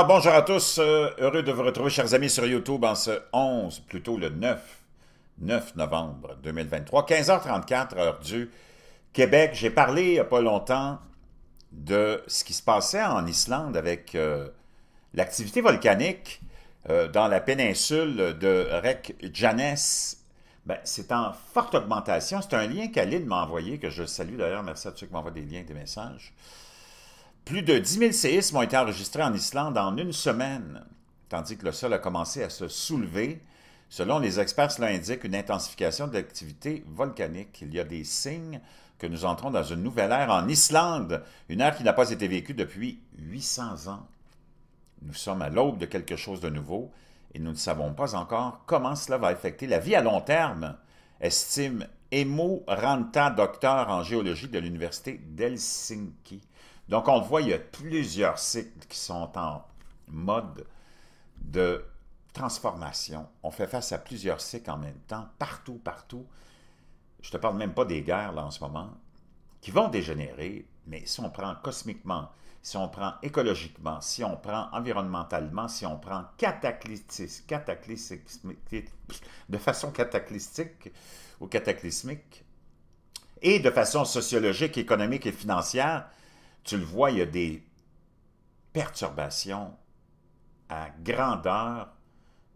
Ah, bonjour à tous. Euh, heureux de vous retrouver, chers amis, sur YouTube en ce 11, plutôt le 9, 9 novembre 2023, 15h34, heure du Québec. J'ai parlé il n'y a pas longtemps de ce qui se passait en Islande avec euh, l'activité volcanique euh, dans la péninsule de Reykjanes. Ben, c'est en forte augmentation. C'est un lien qu'Aline m'a envoyé, que je salue d'ailleurs. Merci à tous ceux qui m'envoient des liens, des messages. Plus de 10 000 séismes ont été enregistrés en Islande en une semaine, tandis que le sol a commencé à se soulever. Selon les experts, cela indique une intensification de l'activité volcanique. Il y a des signes que nous entrons dans une nouvelle ère en Islande, une ère qui n'a pas été vécue depuis 800 ans. Nous sommes à l'aube de quelque chose de nouveau et nous ne savons pas encore comment cela va affecter la vie à long terme, estime Emo Ranta, docteur en géologie de l'Université d'Helsinki. Donc, on le voit, il y a plusieurs cycles qui sont en mode de transformation. On fait face à plusieurs cycles en même temps, partout, partout. Je ne te parle même pas des guerres, là, en ce moment, qui vont dégénérer, mais si on prend cosmiquement, si on prend écologiquement, si on prend environnementalement, si on prend cataclystique, de façon cataclystique ou cataclysmique, et de façon sociologique, économique et financière, tu le vois, il y a des perturbations à grandeur,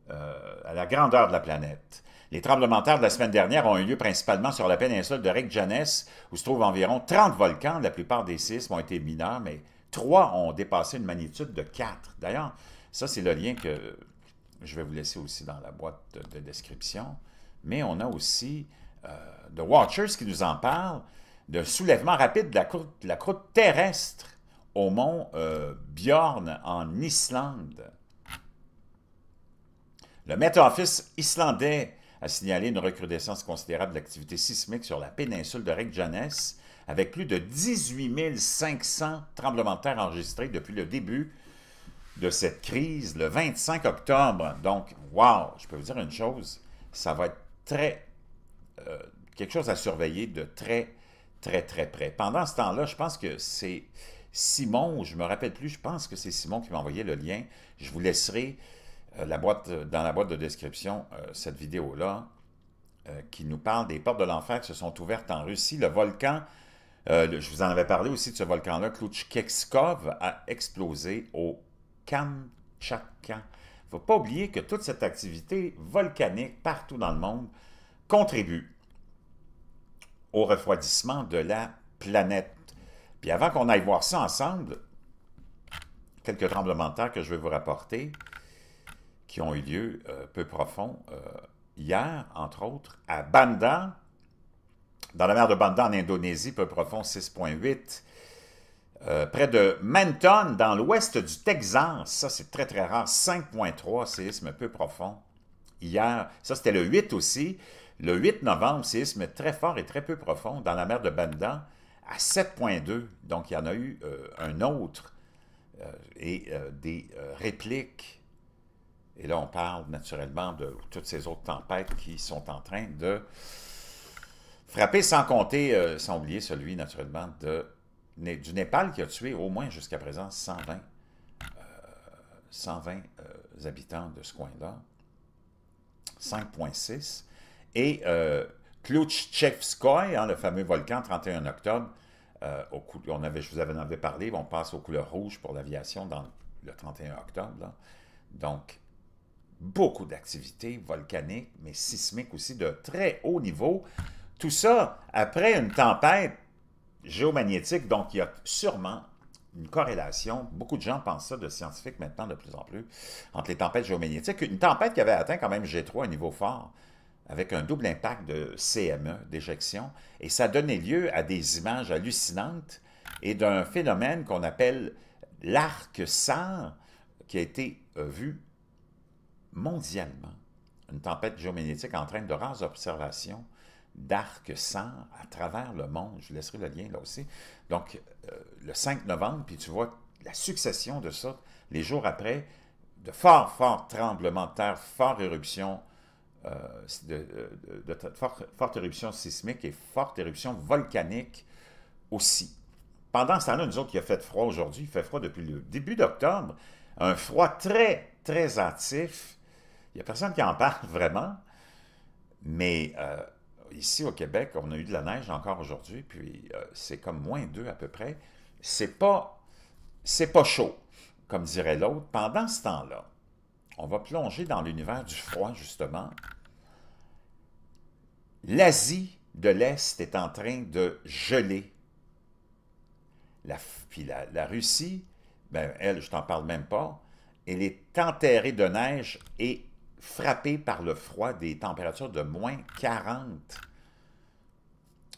euh, à la grandeur de la planète. Les tremblements de terre de la semaine dernière ont eu lieu principalement sur la péninsule de Reykjanes, où se trouvent environ 30 volcans. La plupart des sismes ont été mineurs, mais trois ont dépassé une magnitude de 4. D'ailleurs, ça, c'est le lien que je vais vous laisser aussi dans la boîte de, description. Mais on a aussi euh, The Watchers qui nous en parle d'un soulèvement rapide de la, croûte, terrestre au mont euh, en Islande. Le Met Office islandais a signalé une recrudescence considérable de l'activité sismique sur la péninsule de Reykjanes, avec plus de 18 500 tremblements de terre enregistrés depuis le début de cette crise, le 25 octobre. Donc, wow, je peux vous dire une chose, ça va être très... Euh, quelque chose à surveiller de très très, très près. Pendant ce temps-là, je pense que c'est Simon, je me rappelle plus, je pense que c'est Simon qui m'a envoyé le lien. Je vous laisserai euh, la boîte, euh, dans la boîte de description euh, cette vidéo-là qui nous parle des portes de l'enfer qui se sont ouvertes en Russie. Le volcan, je vous en avais parlé aussi de ce volcan-là, Kluchkekskov, a explosé au Kamchatka. Il ne faut pas oublier que toute cette activité volcanique partout dans le monde contribue au refroidissement de la planète. Puis avant qu'on aille voir ça ensemble, quelques tremblements de terre que je vais vous rapporter qui ont eu lieu euh, peu profond euh, hier, entre autres, à Banda, dans la mer de Banda en Indonésie, peu profond 6.8, euh, près de Manton, dans l'ouest du Texas, ça c'est très très rare, 5.3, séisme peu profond hier. Ça, c'était le 8 aussi. Le 8 novembre, séisme très fort et très peu profond dans la mer de Banda à 7,2. Donc, il y en a eu euh, un autre euh, et euh, des répliques. Et là, on parle naturellement de toutes ces autres tempêtes qui sont en train de frapper, sans compter, sans oublier celui, naturellement, du Népal qui a tué au moins jusqu'à présent 120, 120 habitants de ce coin-là. 5,6. Et euh, hein, le fameux volcan, 31 octobre, euh, on avait, je vous en avais parlé, on passe aux couleurs rouges pour l'aviation dans le 31 octobre. Donc, beaucoup d'activités volcaniques, mais sismiques aussi de très haut niveau. Tout ça après une tempête géomagnétique, donc il y a sûrement une corrélation, beaucoup de gens pensent ça de scientifiques maintenant de plus en plus, entre les tempêtes géomagnétiques. Une tempête qui avait atteint quand même G3 à niveau fort, avec un double impact de CME, d'éjection, et ça donnait lieu à des images hallucinantes et d'un phénomène qu'on appelle l'arc SAR, qui a été euh, vu mondialement. Une tempête géomagnétique entraîne de rares observations d'Arc sans, à travers le monde. Je laisserai le lien là aussi. Donc, euh, le 5 novembre, puis tu vois la succession de ça, les jours après, de forts, forts tremblements de terre, fortes éruptions, euh, de, de, forte éruption et forte éruptions volcaniques aussi. Pendant ce temps-là, nous autres, il a fait froid aujourd'hui, il fait froid depuis le début d'octobre, un froid très, très actif. Il n'y a personne qui en parle vraiment, mais euh, ici au Québec, on a eu de la neige encore aujourd'hui, puis euh, c'est comme moins d'eux à peu près. C'est pas, c'est pas chaud, comme dirait l'autre. Pendant ce temps-là, on va plonger dans l'univers du froid, justement. L'Asie de l'Est est en train de geler. La, puis la, Russie, ben elle, je t'en parle même pas, elle est enterrée de neige et frappé par le froid des températures de moins 40.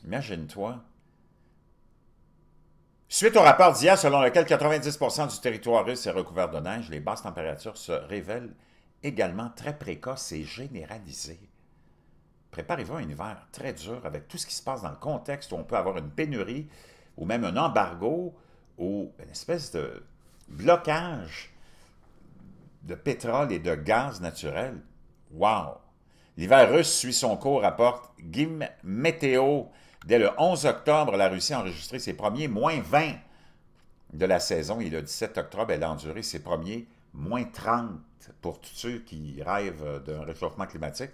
Imagine-toi. Suite au rapport d'hier selon lequel 90 du territoire russe est recouvert de neige, les basses températures se révèlent également très précoces et généralisées. Préparez-vous à un hiver très dur avec tout ce qui se passe dans le contexte où on peut avoir une pénurie ou même un embargo ou une espèce de blocage de pétrole et de gaz naturel. Wow! L'hiver russe suit son cours, rapporte Gim Météo. Dès le 11 octobre, la Russie a enregistré ses premiers moins 20 de la saison et le 17 octobre, elle a enduré ses premiers moins 30 pour tous ceux qui rêvent d'un réchauffement climatique.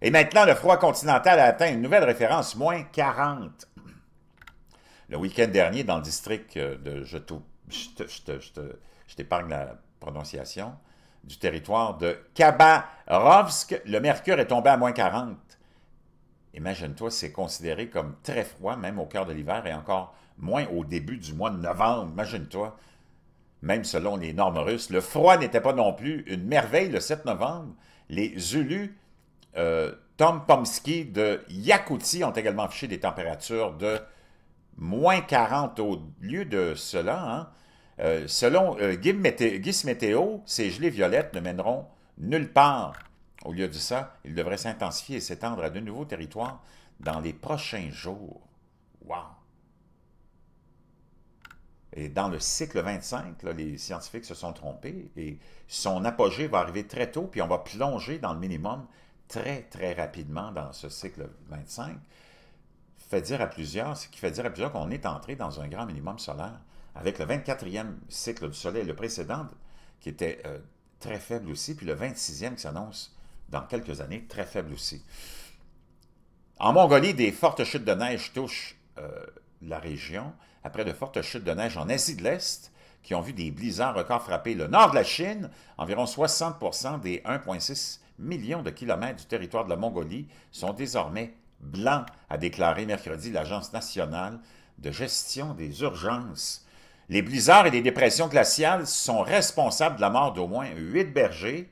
Et maintenant, le froid continental a atteint une nouvelle référence, moins 40. Le week-end dernier, dans le district de je je t'épargne la prononciation, du territoire de Khabarovsk. Le mercure est tombé à moins 40. Imagine-toi, c'est considéré comme très froid, même au cœur de l'hiver, et encore moins au début du mois de novembre. Imagine-toi, même selon les normes russes, le froid n'était pas non plus une merveille le 7 novembre. Les Zulus euh, Tom Pomsky de Yakouti, ont également affiché des températures de moins 40 au lieu de cela. Hein, euh, selon euh, Guy, ces gelées violettes ne mèneront nulle part. Au lieu de ça, ils devraient s'intensifier et s'étendre à de nouveaux territoires dans les prochains jours. Wow! Et dans le cycle 25, les scientifiques se sont trompés et son apogée va arriver très tôt, puis on va plonger dans le minimum très, très rapidement dans ce cycle 25. Fait dire à plusieurs, ce qui fait dire à plusieurs qu'on est entré dans un grand minimum solaire avec le 24e cycle du Soleil, le précédent, qui était euh, très faible aussi, puis le 26e qui s'annonce dans quelques années, très faible aussi. En Mongolie, des fortes chutes de neige touchent euh, la région, après de fortes chutes de neige en Asie de l'Est, qui ont vu des blizzards records frapper le nord de la Chine, environ 60 des 1,6 million de kilomètres du territoire de la Mongolie sont désormais blancs, a déclaré mercredi l'Agence nationale de gestion des urgences les blizzards et les dépressions glaciales sont responsables de la mort d'au moins huit bergers,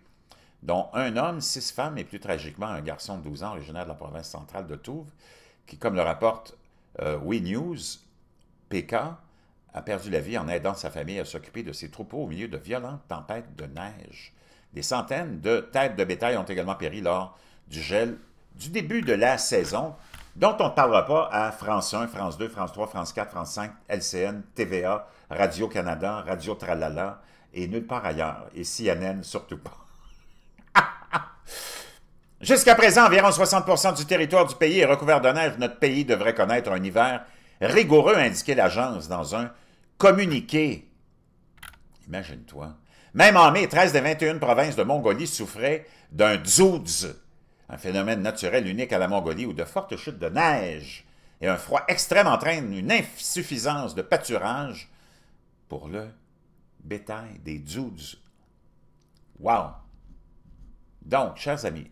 dont un homme, six femmes et plus tragiquement un garçon de 12 ans originaire de la province centrale de Touves, qui, comme le rapporte euh, We News, PK, a perdu la vie en aidant sa famille à s'occuper de ses troupeaux au milieu de violentes tempêtes de neige. Des centaines de têtes de bétail ont également péri lors du gel du début de la saison dont on ne parlera pas à France 1, France 2, France 3, France 4, France 5, LCN, TVA, Radio-Canada, Radio Tralala et nulle part ailleurs. Et CNN surtout pas. Jusqu'à présent, environ 60 du territoire du pays est recouvert de neige. Notre pays devrait connaître un hiver rigoureux, indiquait l'agence dans un communiqué. Imagine-toi. Même en mai, 13 des 21 provinces de Mongolie souffraient d'un dzoudz » un phénomène naturel unique à la Mongolie où de fortes chutes de neige et un froid extrême entraînent une insuffisance de pâturage pour le bétail des dudes. Wow! Donc, chers amis,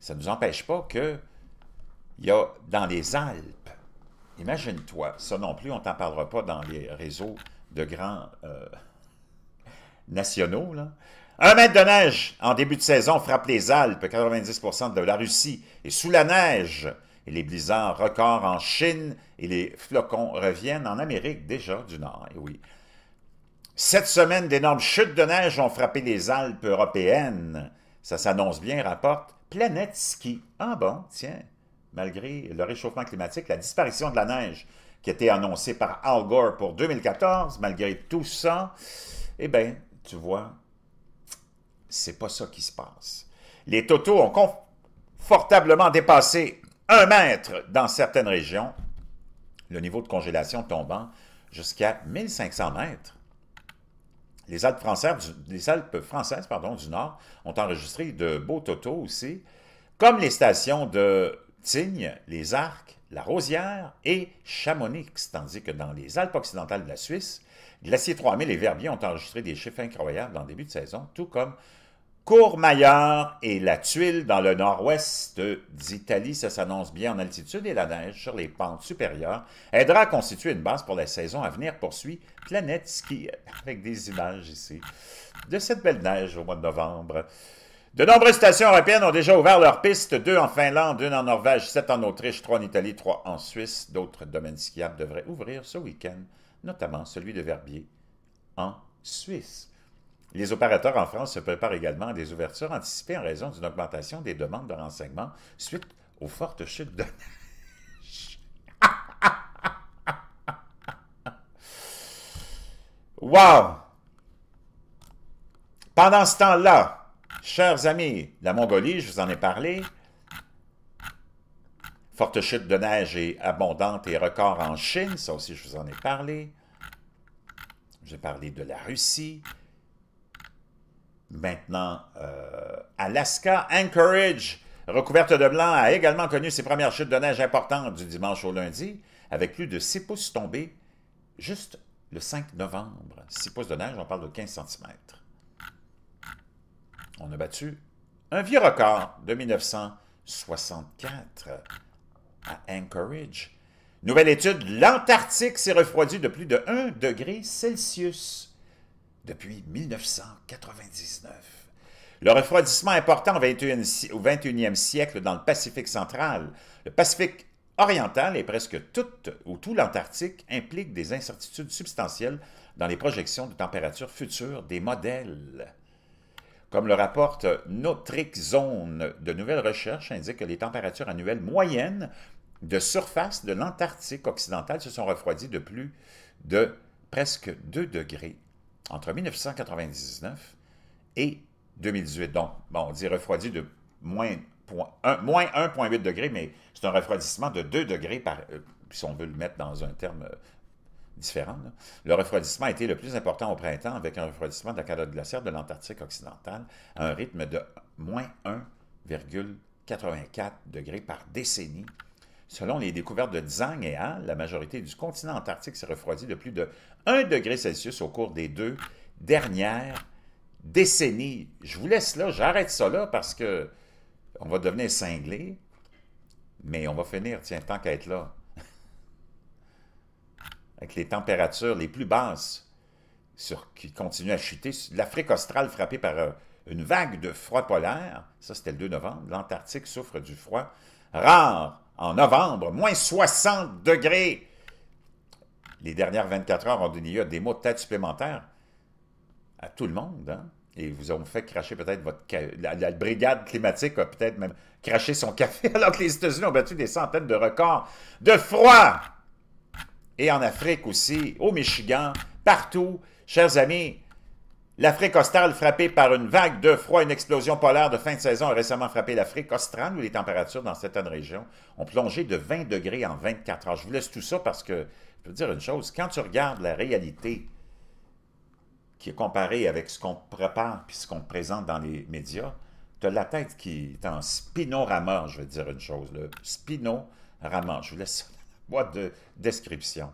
ça ne nous empêche pas que il y a dans les Alpes, imagine-toi, ça non plus, on ne t'en parlera pas dans les réseaux de grands euh, nationaux, là, un mètre de neige en début de saison frappe les Alpes, 90 de la Russie. Et sous la neige, et les blizzards records en Chine et les flocons reviennent en Amérique déjà du Nord. Et oui. Cette semaine, d'énormes chutes de neige ont frappé les Alpes européennes. Ça s'annonce bien, rapporte Planète Ski. Ah bon, tiens, malgré le réchauffement climatique, la disparition de la neige qui été annoncée par Al Gore pour 2014, malgré tout ça, eh bien, tu vois, c'est pas ça qui se passe. Les totaux ont confortablement dépassé un mètre dans certaines régions, le niveau de congélation tombant jusqu'à 1500 mètres. Les Alpes françaises, les Alpes françaises pardon, du Nord ont enregistré de beaux totaux aussi, comme les stations de Tignes, les Arcs, la Rosière et Chamonix, tandis que dans les Alpes occidentales de la Suisse, Glacier 3000 et Verbier ont enregistré des chiffres incroyables en début de saison, tout comme Courmayeur et la tuile dans le nord-ouest d'Italie, ça s'annonce bien en altitude et la neige sur les pentes supérieures aidera à constituer une base pour la saison à venir, poursuit Planète Ski, avec des images ici, de cette belle neige au mois de novembre. De nombreuses stations européennes ont déjà ouvert leurs pistes, deux en Finlande, une en Norvège, sept en Autriche, trois en Italie, trois en Suisse. D'autres domaines skiables devraient ouvrir ce week-end, notamment celui de Verbier en Suisse. Les opérateurs en France se préparent également à des ouvertures anticipées en raison d'une augmentation des demandes de renseignements suite aux fortes chutes de neige. wow! Pendant ce temps-là, chers amis, la Mongolie, je vous en ai parlé, forte chute de neige et abondante et records en Chine, ça aussi je vous en ai parlé. J'ai parlé de la Russie, maintenant euh, Alaska. Anchorage, recouverte de blanc, a également connu ses premières chutes de neige importantes du dimanche au lundi, avec plus de 6 pouces tombés juste le 5 novembre. 6 pouces de neige, on parle de 15 cm. On a battu un vieux record de 1964 à Anchorage. Nouvelle étude, l'Antarctique s'est refroidi de plus de 1 degré Celsius depuis 1999. Le refroidissement important au, 21, e siècle dans le Pacifique central, le Pacifique oriental et presque tout ou tout l'Antarctique implique des incertitudes substantielles dans les projections de température future des modèles. Comme le rapporte notre Zone, de nouvelles recherches indique que les températures annuelles moyennes de surface de l'Antarctique occidentale se sont refroidies de plus de presque 2 degrés entre 1999 et 2018. Donc, on dit refroidi de moins 1,8 degrés, mais c'est un refroidissement de 2 degrés, par, euh, si on veut le mettre dans un terme euh, différent. Le refroidissement a été le plus important au printemps, avec un refroidissement de la calotte glaciaire de l'Antarctique occidentale à un rythme de moins 1,84 degrés par décennie Selon les découvertes de Zhang et Han, la majorité du continent antarctique s'est refroidie de plus de 1 degré Celsius au cours des deux dernières décennies. Je vous laisse là, j'arrête ça là parce que on va devenir cinglé, mais on va finir, tiens, tant qu'à être là. Avec les températures les plus basses qui continuent à chuter, l'Afrique australe frappée par euh, une vague de froid polaire, ça c'était le 2 novembre, l'Antarctique souffre du froid rare en novembre, moins 60 degrés. Les dernières 24 heures ont donné des mots de tête supplémentaires à tout le monde. Hein. Et vous ont fait cracher peut-être votre... la, brigade climatique a peut-être même craché son café alors que les États-Unis ont battu des centaines de records de froid. Et en Afrique aussi, au Michigan, partout. Chers amis, L'Afrique australe frappée par une vague de froid, une explosion polaire de fin de saison a récemment frappé l'Afrique australe où les températures dans certaines régions ont plongé de 20 degrés en 24 heures. Je vous laisse tout ça parce que, je veux dire une chose, quand tu regardes la réalité qui est comparée avec ce qu'on prépare puis ce qu'on présente dans les médias, tu as la tête qui est en spinorama, je veux dire une chose, le spinorama. Je vous laisse la boîte de description.